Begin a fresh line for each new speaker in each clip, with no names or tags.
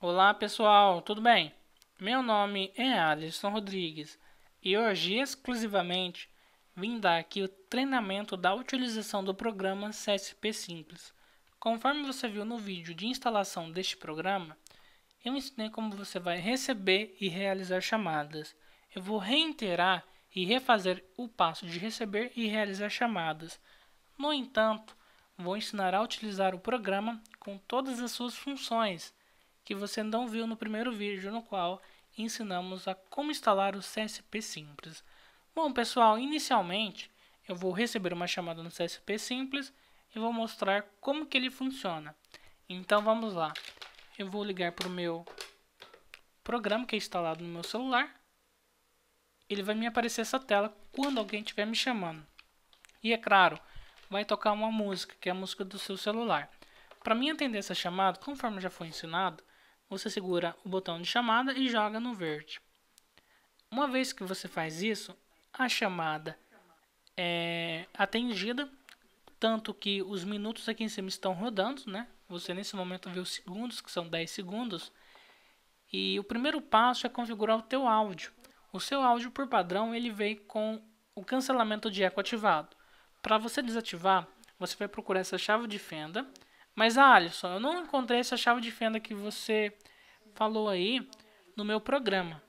Olá pessoal, tudo bem? Meu nome é Alisson Rodrigues e hoje exclusivamente vim dar aqui o treinamento da utilização do programa CSP Simples. Conforme você viu no vídeo de instalação deste programa, eu ensinei como você vai receber e realizar chamadas. Eu vou reiterar e refazer o passo de receber e realizar chamadas. No entanto, vou ensinar a utilizar o programa com todas as suas funções que você não viu no primeiro vídeo no qual ensinamos a como instalar o CSP Simples. Bom pessoal, inicialmente eu vou receber uma chamada no CSP Simples e vou mostrar como que ele funciona. Então vamos lá. Eu vou ligar para o meu programa que é instalado no meu celular. Ele vai me aparecer essa tela quando alguém estiver me chamando. E é claro, vai tocar uma música, que é a música do seu celular. Para mim atender essa chamada, conforme já foi ensinado, você segura o botão de chamada e joga no verde. Uma vez que você faz isso, a chamada é atendida, tanto que os minutos aqui em cima estão rodando, né? Você nesse momento vê os segundos, que são 10 segundos. E o primeiro passo é configurar o teu áudio. O seu áudio, por padrão, ele vem com o cancelamento de eco ativado. Para você desativar, você vai procurar essa chave de fenda mas, ah, Alisson, eu não encontrei essa chave de fenda que você falou aí no meu programa.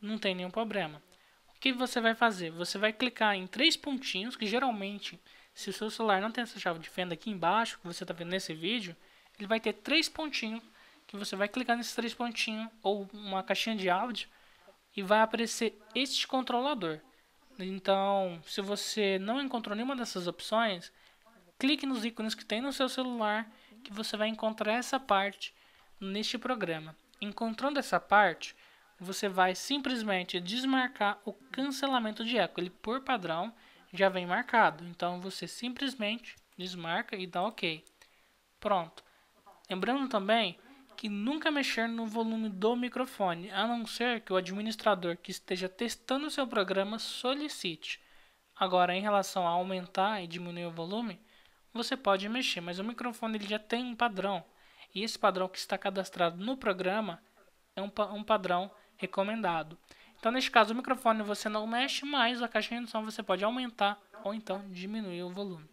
Não tem nenhum problema. O que você vai fazer? Você vai clicar em três pontinhos, que geralmente, se o seu celular não tem essa chave de fenda aqui embaixo, que você está vendo nesse vídeo, ele vai ter três pontinhos, que você vai clicar nesses três pontinhos, ou uma caixinha de áudio, e vai aparecer este controlador. Então, se você não encontrou nenhuma dessas opções, clique nos ícones que tem no seu celular que você vai encontrar essa parte neste programa. Encontrando essa parte, você vai simplesmente desmarcar o cancelamento de eco. Ele por padrão já vem marcado, então você simplesmente desmarca e dá OK. Pronto. Lembrando também que nunca mexer no volume do microfone, a não ser que o administrador que esteja testando o seu programa solicite. Agora, em relação a aumentar e diminuir o volume, você pode mexer, mas o microfone ele já tem um padrão. E esse padrão que está cadastrado no programa é um, um padrão recomendado. Então, neste caso, o microfone você não mexe, mas a caixinha de som você pode aumentar ou então diminuir o volume.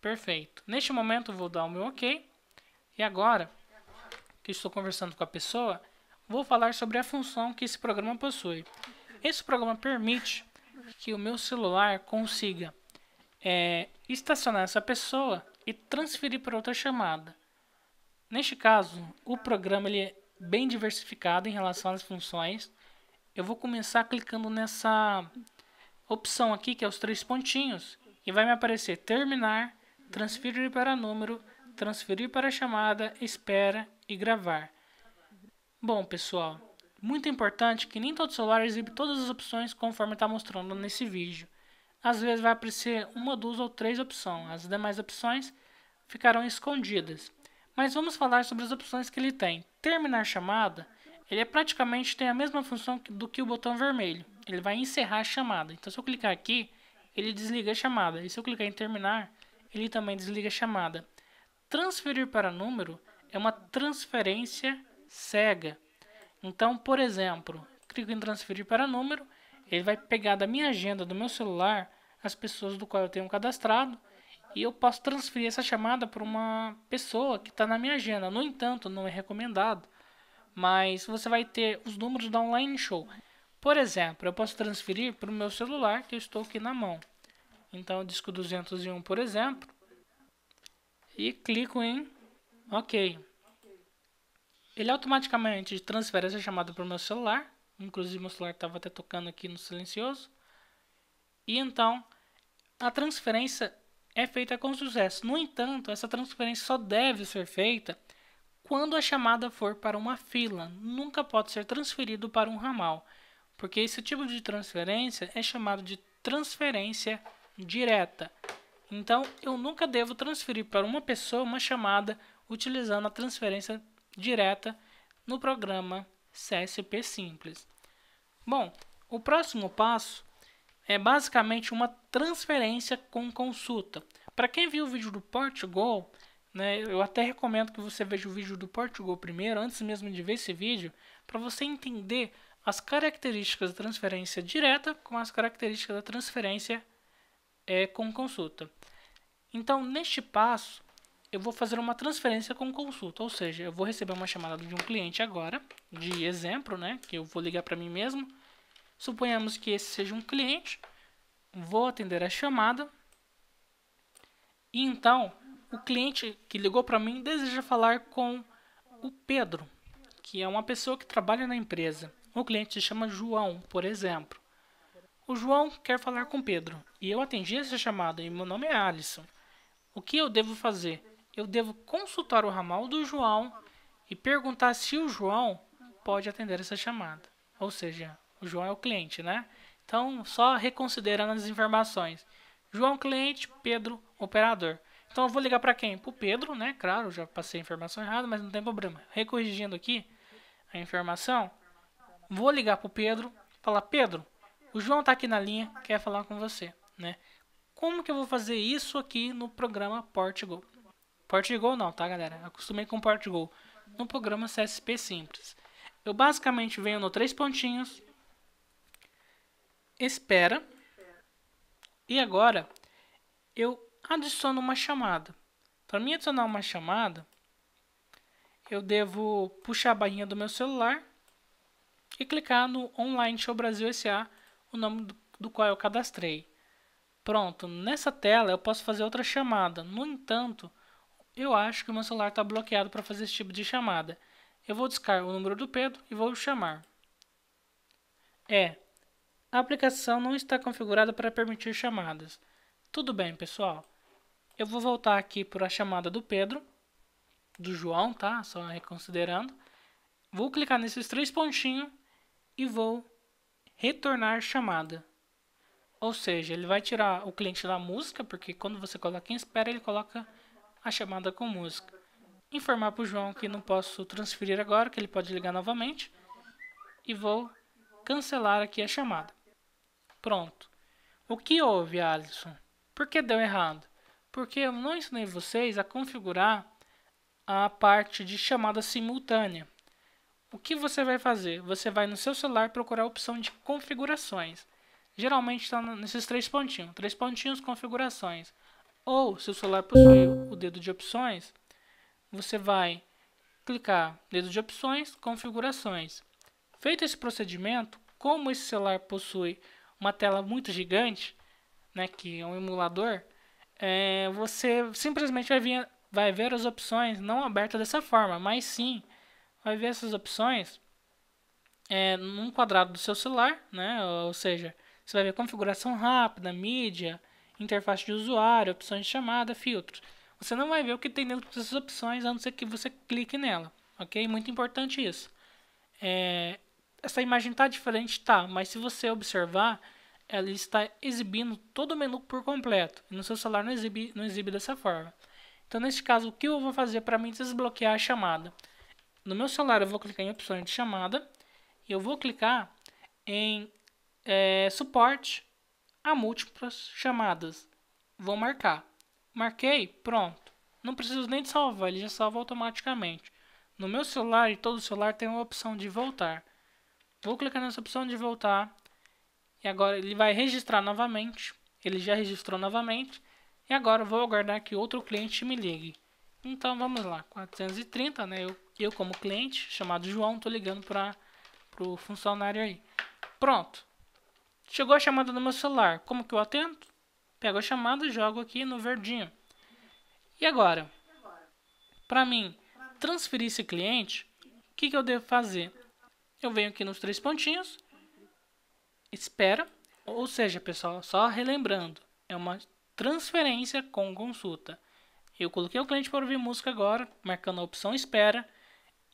Perfeito. Neste momento, vou dar o meu OK. E agora que estou conversando com a pessoa, vou falar sobre a função que esse programa possui. Esse programa permite que o meu celular consiga é estacionar essa pessoa e transferir para outra chamada. Neste caso, o programa ele é bem diversificado em relação às funções. Eu vou começar clicando nessa opção aqui, que é os três pontinhos, e vai me aparecer terminar, transferir para número, transferir para chamada, espera e gravar. Bom, pessoal, muito importante que nem todo celular exibe todas as opções conforme está mostrando nesse vídeo às vezes vai aparecer uma, duas ou três opções. As demais opções ficarão escondidas. Mas vamos falar sobre as opções que ele tem. Terminar chamada, ele é praticamente tem a mesma função do que o botão vermelho. Ele vai encerrar a chamada. Então se eu clicar aqui, ele desliga a chamada. E se eu clicar em terminar, ele também desliga a chamada. Transferir para número é uma transferência cega. Então, por exemplo, clico em transferir para número ele vai pegar da minha agenda, do meu celular, as pessoas do qual eu tenho cadastrado e eu posso transferir essa chamada para uma pessoa que está na minha agenda. No entanto, não é recomendado, mas você vai ter os números da online show. Por exemplo, eu posso transferir para o meu celular que eu estou aqui na mão. Então, o disco 201, por exemplo, e clico em OK. Ele automaticamente transfere essa chamada para o meu celular Inclusive meu celular estava até tocando aqui no silencioso. E então a transferência é feita com sucesso. No entanto, essa transferência só deve ser feita quando a chamada for para uma fila, nunca pode ser transferido para um ramal, porque esse tipo de transferência é chamado de transferência direta. Então, eu nunca devo transferir para uma pessoa uma chamada utilizando a transferência direta no programa CSP Simples. Bom, o próximo passo é basicamente uma transferência com consulta. Para quem viu o vídeo do Portugal, né, eu até recomendo que você veja o vídeo do Portugal primeiro, antes mesmo de ver esse vídeo, para você entender as características da transferência direta com as características da transferência é, com consulta. Então, neste passo, eu vou fazer uma transferência com consulta, ou seja, eu vou receber uma chamada de um cliente agora, de exemplo, né, que eu vou ligar para mim mesmo. Suponhamos que esse seja um cliente, vou atender a chamada. E então, o cliente que ligou para mim deseja falar com o Pedro, que é uma pessoa que trabalha na empresa. O cliente se chama João, por exemplo. O João quer falar com Pedro e eu atendi essa chamada e meu nome é Alisson. O que eu devo fazer? eu devo consultar o ramal do João e perguntar se o João pode atender essa chamada. Ou seja, o João é o cliente, né? Então, só reconsiderando as informações. João cliente, Pedro operador. Então eu vou ligar para quem? Para o Pedro, né? Claro, já passei a informação errada, mas não tem problema. Recorrigindo aqui a informação, vou ligar para o Pedro, falar Pedro, o João está aqui na linha, quer falar com você, né? Como que eu vou fazer isso aqui no programa Portigo? porte de gol não, tá galera? Acostumei com porte de gol no programa CSP Simples. Eu basicamente venho no três pontinhos, espera, e agora eu adiciono uma chamada. Para mim adicionar uma chamada, eu devo puxar a barrinha do meu celular e clicar no Online Show Brasil SA, o nome do, do qual eu cadastrei. Pronto, nessa tela eu posso fazer outra chamada. No entanto, eu acho que o meu celular está bloqueado para fazer esse tipo de chamada. Eu vou discar o número do Pedro e vou chamar. É, a aplicação não está configurada para permitir chamadas. Tudo bem, pessoal. Eu vou voltar aqui para a chamada do Pedro, do João, tá? Só reconsiderando. Vou clicar nesses três pontinhos e vou retornar chamada. Ou seja, ele vai tirar o cliente da música, porque quando você coloca em espera, ele coloca a chamada com música. Informar para o João que não posso transferir agora, que ele pode ligar novamente. E vou cancelar aqui a chamada. Pronto. O que houve, Alisson? Por que deu errado? Porque eu não ensinei vocês a configurar a parte de chamada simultânea. O que você vai fazer? Você vai no seu celular procurar a opção de configurações. Geralmente está nesses três pontinhos. Três pontinhos, configurações. Ou, se o celular possui o dedo de opções, você vai clicar dedo de opções, configurações. Feito esse procedimento, como esse celular possui uma tela muito gigante, né, que é um emulador, é, você simplesmente vai, vir, vai ver as opções não abertas dessa forma, mas sim vai ver essas opções é, num quadrado do seu celular, né, ou seja, você vai ver configuração rápida, mídia, interface de usuário, opções de chamada, filtros. Você não vai ver o que tem dentro dessas opções, a não ser que você clique nela, ok? Muito importante isso. É, essa imagem está diferente? Tá, mas se você observar, ela está exibindo todo o menu por completo. no seu celular não exibe, não exibe dessa forma. Então, neste caso, o que eu vou fazer para mim desbloquear a chamada? No meu celular, eu vou clicar em opções de chamada. E eu vou clicar em é, suporte a múltiplas chamadas. Vou marcar. Marquei, pronto. Não preciso nem de salvar, ele já salva automaticamente. No meu celular e todo celular tem uma opção de voltar. Vou clicar nessa opção de voltar. E agora ele vai registrar novamente. Ele já registrou novamente. E agora vou aguardar que outro cliente me ligue. Então vamos lá, 430, né? Eu, eu como cliente, chamado João, estou ligando para o funcionário aí. Pronto, Chegou a chamada no meu celular. Como que eu atento? Pego a chamada e jogo aqui no verdinho. E agora? Para mim, transferir esse cliente, o que, que eu devo fazer? Eu venho aqui nos três pontinhos, espera, ou seja, pessoal, só relembrando, é uma transferência com consulta. Eu coloquei o cliente para ouvir música agora, marcando a opção espera.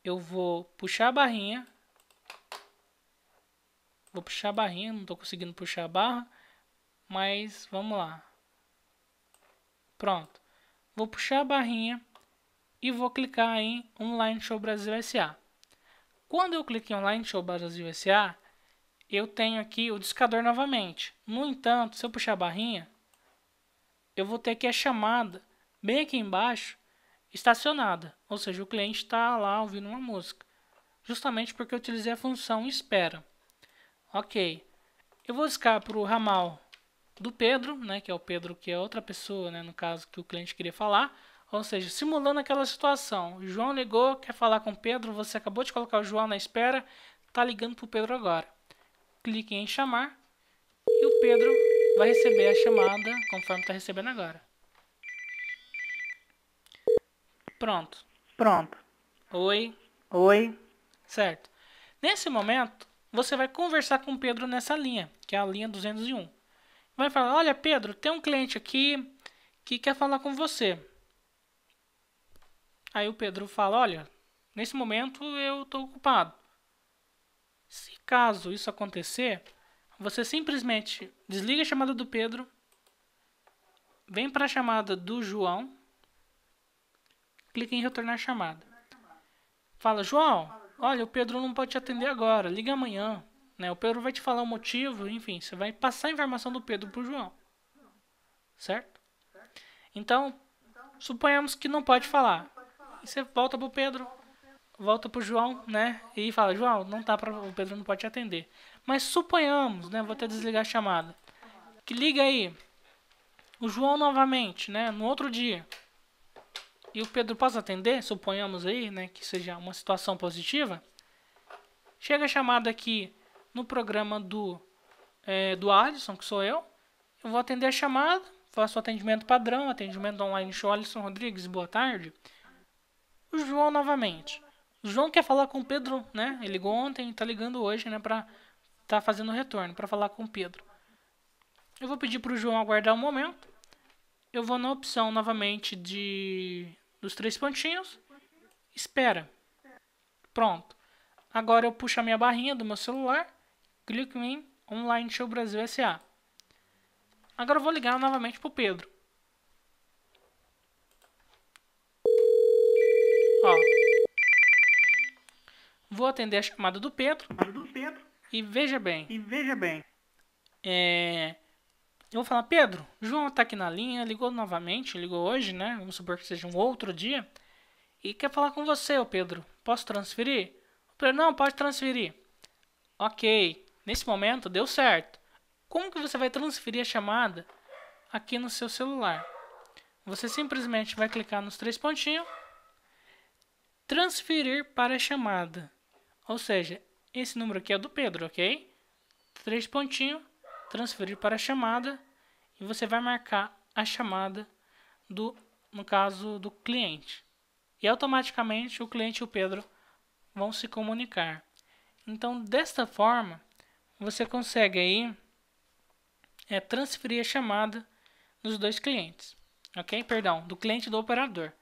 Eu vou puxar a barrinha, Vou puxar a barrinha, não estou conseguindo puxar a barra, mas vamos lá. Pronto. Vou puxar a barrinha e vou clicar em Online Show Brasil SA. Quando eu clico em Online Show Brasil SA, eu tenho aqui o discador novamente. No entanto, se eu puxar a barrinha, eu vou ter que a chamada, bem aqui embaixo, estacionada. Ou seja, o cliente está lá ouvindo uma música. Justamente porque eu utilizei a função espera. Ok. Eu vou buscar para o ramal do Pedro, né, que é o Pedro que é outra pessoa, né, no caso que o cliente queria falar. Ou seja, simulando aquela situação. O João ligou, quer falar com o Pedro, você acabou de colocar o João na espera, tá ligando para o Pedro agora. Clique em chamar e o Pedro vai receber a chamada conforme está recebendo agora. Pronto. Pronto. Oi. Oi. Certo. Nesse momento, você vai conversar com Pedro nessa linha, que é a linha 201. Vai falar: Olha, Pedro, tem um cliente aqui que quer falar com você. Aí o Pedro fala: Olha, nesse momento eu estou ocupado. Se caso isso acontecer, você simplesmente desliga a chamada do Pedro, vem para a chamada do João, clica em retornar chamada. Fala, João, Olha, o Pedro não pode te atender agora, liga amanhã. Né? O Pedro vai te falar o motivo, enfim, você vai passar a informação do Pedro pro João. Certo? Então, suponhamos que não pode falar. E você volta pro Pedro, volta pro João, né? E fala, João, não tá pra, o Pedro não pode te atender. Mas suponhamos, né? Vou até desligar a chamada. Que liga aí. O João novamente, né? No outro dia e o Pedro possa atender, suponhamos aí, né, que seja uma situação positiva, chega a chamada aqui no programa do, é, do Alisson, que sou eu, eu vou atender a chamada, faço o atendimento padrão, atendimento online show Alisson Rodrigues, boa tarde. O João novamente. O João quer falar com o Pedro, né? Ele ligou ontem, tá ligando hoje, né, pra tá fazendo o retorno, para falar com o Pedro. Eu vou pedir pro João aguardar um momento eu vou na opção novamente de dos três pontinhos, espera. Pronto. Agora eu puxo a minha barrinha do meu celular, clico em Online Show Brasil SA. Agora eu vou ligar novamente pro Pedro. Ó. Vou atender a chamada do Pedro. Do Pedro. E veja bem. E veja bem. É eu vou falar, Pedro, João tá aqui na linha, ligou novamente, ligou hoje, né? Vamos supor que seja um outro dia. E quer falar com você, ô Pedro. Posso transferir? O Pedro, não, pode transferir. Ok, nesse momento deu certo. Como que você vai transferir a chamada aqui no seu celular? Você simplesmente vai clicar nos três pontinhos. Transferir para a chamada. Ou seja, esse número aqui é do Pedro, ok? Três pontinhos transferir para a chamada e você vai marcar a chamada do, no caso, do cliente. E automaticamente o cliente e o Pedro vão se comunicar. Então, desta forma, você consegue aí é, transferir a chamada dos dois clientes. Ok? Perdão, do cliente e do operador.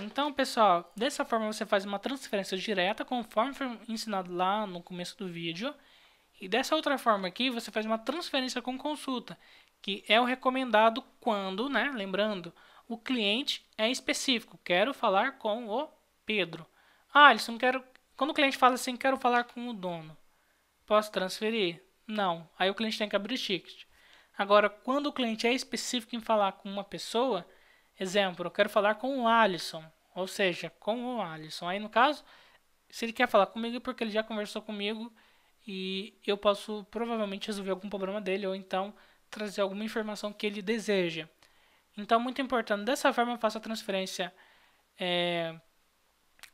Então, pessoal, dessa forma você faz uma transferência direta, conforme foi ensinado lá no começo do vídeo. E dessa outra forma aqui, você faz uma transferência com consulta, que é o recomendado quando, né, lembrando, o cliente é específico. Quero falar com o Pedro. Ah, Alisson, quero. Quando o cliente fala assim, quero falar com o dono. Posso transferir? Não. Aí o cliente tem que abrir o ticket. Agora, quando o cliente é específico em falar com uma pessoa, exemplo, eu quero falar com o Alisson, ou seja, com o Alisson. Aí no caso, se ele quer falar comigo é porque ele já conversou comigo e eu posso provavelmente resolver algum problema dele ou então trazer alguma informação que ele deseja. Então, muito importante, dessa forma eu faço a transferência é,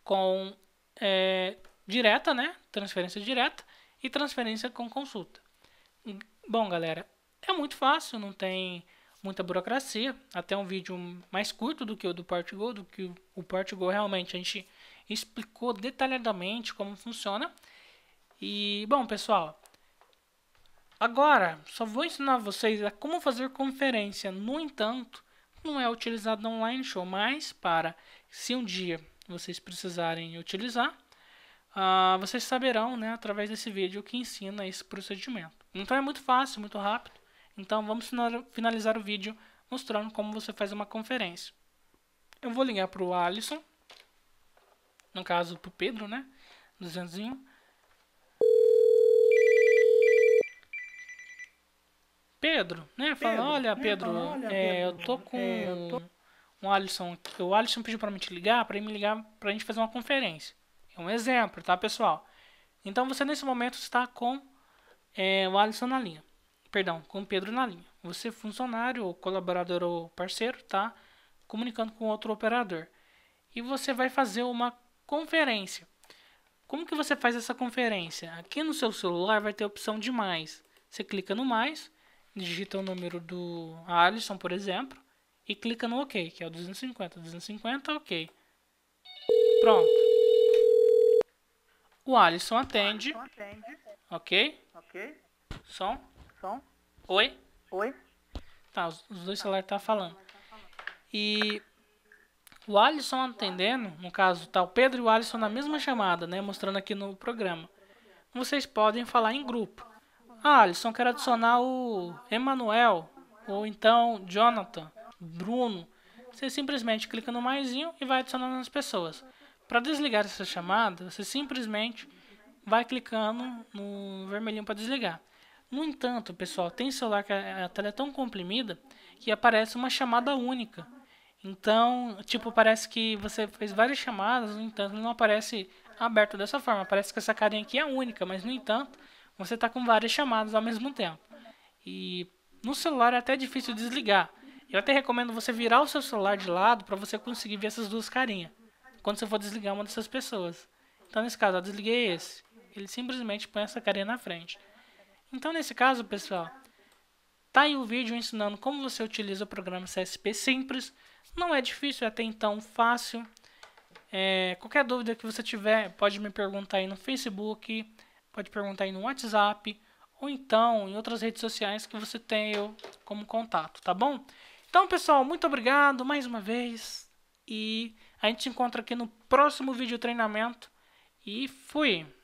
com é, direta, né? Transferência direta e transferência com consulta. Bom, galera, é muito fácil, não tem muita burocracia. Até um vídeo mais curto do que o do Portugal, do que o Portugal realmente a gente explicou detalhadamente como funciona. E, bom, pessoal, agora só vou ensinar vocês a como fazer conferência. No entanto, não é utilizado no online show, mas para se um dia vocês precisarem utilizar, uh, vocês saberão, né, através desse vídeo que ensina esse procedimento. Então é muito fácil, muito rápido. Então vamos finalizar o vídeo mostrando como você faz uma conferência. Eu vou ligar para o Alisson, no caso para o Pedro, né, do Pedro, né? Fala, Pedro, olha, né? Pedro, Fala, olha, é, Pedro, eu tô é, com é, eu tô... um Alisson. O Alisson pediu para me te ligar, para me ligar, para a gente fazer uma conferência. É um exemplo, tá, pessoal? Então você nesse momento está com é, o Alisson na linha. Perdão, com o Pedro na linha. Você funcionário, ou colaborador ou parceiro, tá? Comunicando com outro operador. E você vai fazer uma conferência. Como que você faz essa conferência? Aqui no seu celular vai ter a opção de mais. Você clica no mais digita o número do Alisson, por exemplo, e clica no OK, que é o 250. 250, OK. Pronto. O Alisson atende. Alisson atende. Ok? Ok. Som? Som. Oi? Oi. Tá, os, os dois tá. celulares tá falando. E o Alisson atendendo, no caso, tá o Pedro e o Alisson na mesma chamada, né? Mostrando aqui no programa. Vocês podem falar em grupo. Ah, Alisson, quero adicionar o Emanuel, ou então Jonathan, Bruno. Você simplesmente clica no maisinho e vai adicionando as pessoas. Para desligar essa chamada, você simplesmente vai clicando no vermelhinho para desligar. No entanto, pessoal, tem celular que a tela é tão comprimida que aparece uma chamada única. Então, tipo, parece que você fez várias chamadas, no entanto, não aparece aberto dessa forma. Parece que essa carinha aqui é única, mas no entanto, você está com várias chamadas ao mesmo tempo. E no celular é até difícil desligar. Eu até recomendo você virar o seu celular de lado para você conseguir ver essas duas carinhas. Quando você for desligar uma dessas pessoas. Então, nesse caso, eu desliguei esse. Ele simplesmente põe essa carinha na frente. Então, nesse caso, pessoal, tá aí o vídeo ensinando como você utiliza o programa CSP simples. Não é difícil, é até então fácil. É, qualquer dúvida que você tiver, pode me perguntar aí no Facebook, pode perguntar aí no WhatsApp ou então em outras redes sociais que você tem eu como contato, tá bom? Então, pessoal, muito obrigado mais uma vez e a gente se encontra aqui no próximo vídeo treinamento e fui!